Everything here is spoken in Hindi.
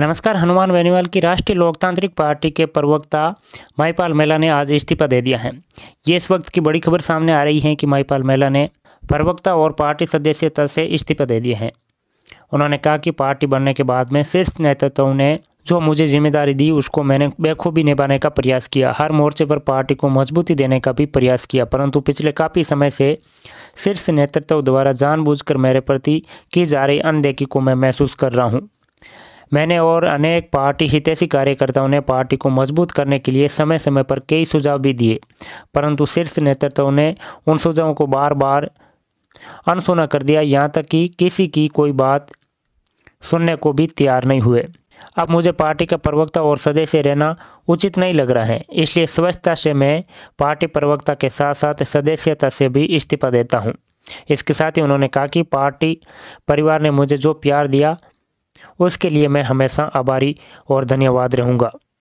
नमस्कार हनुमान बेनीवाल की राष्ट्रीय लोकतांत्रिक पार्टी के प्रवक्ता माईपाल मेला ने आज इस्तीफा दे दिया है ये इस वक्त की बड़ी खबर सामने आ रही है कि माईपाल मेला ने प्रवक्ता और पार्टी सदस्यता से इस्तीफा दे दिए हैं उन्होंने कहा कि पार्टी बनने के बाद में शीर्ष नेतृत्व ने जो मुझे जिम्मेदारी दी उसको मैंने बेखूबी निभाने का प्रयास किया हर मोर्चे पर पार्टी को मजबूती देने का भी प्रयास किया परंतु पिछले काफ़ी समय से शीर्ष नेतृत्व द्वारा जानबूझकर मेरे प्रति की जा रही अनदेखी को मैं महसूस कर रहा हूँ मैंने और अनेक पार्टी हितैषी कार्यकर्ताओं ने पार्टी को मजबूत करने के लिए समय समय पर कई सुझाव भी दिए परंतु शीर्ष नेतृत्व ने उन सुझावों को बार बार अनसुना कर दिया यहाँ तक कि किसी की कोई बात सुनने को भी तैयार नहीं हुए अब मुझे पार्टी का प्रवक्ता और सदस्य रहना उचित नहीं लग रहा है इसलिए स्वच्छता से मैं पार्टी प्रवक्ता के साथ साथ सदस्यता से भी इस्तीफा देता हूँ इसके साथ ही उन्होंने कहा कि पार्टी परिवार ने मुझे जो प्यार दिया उसके लिए मैं हमेशा आभारी और धन्यवाद रहूँगा